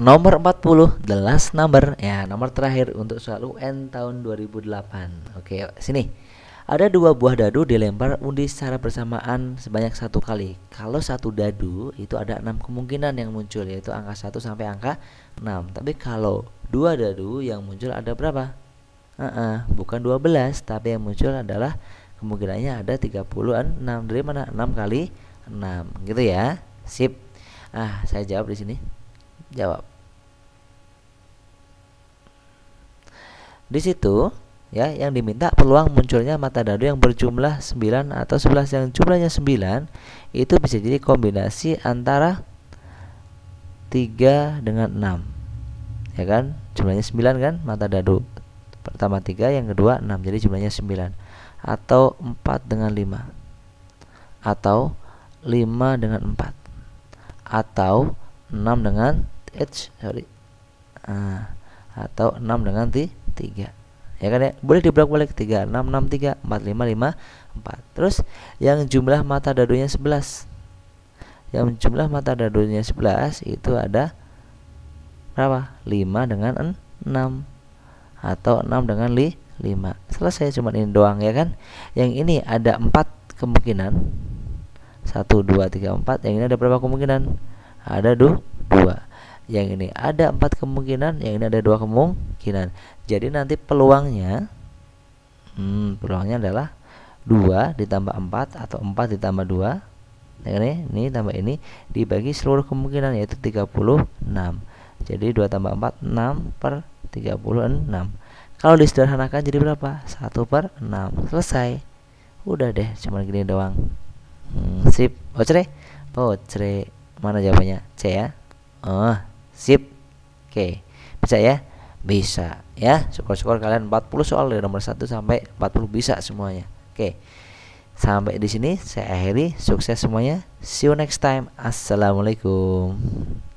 nomor 40 the last number ya nomor terakhir untuk soal UN tahun 2008 oke sini ada dua buah dadu dilempar undi secara bersamaan sebanyak satu kali kalau satu dadu itu ada enam kemungkinan yang muncul yaitu angka 1 sampai angka 6 tapi kalau dua dadu yang muncul ada berapa uh -uh, bukan 12 tapi yang muncul adalah kemungkinannya ada 30an enam. dari mana 6 kali 6 gitu ya sip ah saya jawab di sini jawab Di situ ya yang diminta peluang munculnya mata dadu yang berjumlah 9 atau 11 yang jumlahnya 9 itu bisa jadi kombinasi antara 3 dengan 6 ya kan jumlahnya 9 kan mata dadu pertama 3 yang kedua 6 jadi jumlahnya 9 atau 4 dengan 5 atau 5 dengan 4 atau 6 dengan h sorry Ah, atau 6 dengan 3 tiga ya kan ya boleh dibolak-balik tiga enam enam tiga empat lima lima empat terus yang jumlah mata dadunya sebelas yang jumlah mata dadunya sebelas itu ada berapa lima dengan enam atau enam dengan li lima selesai cuma ini doang ya kan yang ini ada empat kemungkinan satu dua tiga empat yang ini ada berapa kemungkinan ada du dua yang ini ada empat kemungkinan yang ini ada dua kemungkinan jadi nanti peluangnya hmm, peluangnya adalah dua ditambah empat atau empat ditambah dua. yang ini, ini tambah ini dibagi seluruh kemungkinan yaitu 36 jadi dua tambah 4 6 per 36 kalau disederhanakan jadi berapa? Satu per enam. selesai udah deh cuma gini doang hmm, sip ocre ocre mana jawabannya C ya oh Sip. Oke. Bisa ya? Bisa ya. Syukur-syukur kalian 40 soal dari nomor 1 sampai 40 bisa semuanya. Oke. Sampai di sini saya akhiri. Sukses semuanya. See you next time. Assalamualaikum.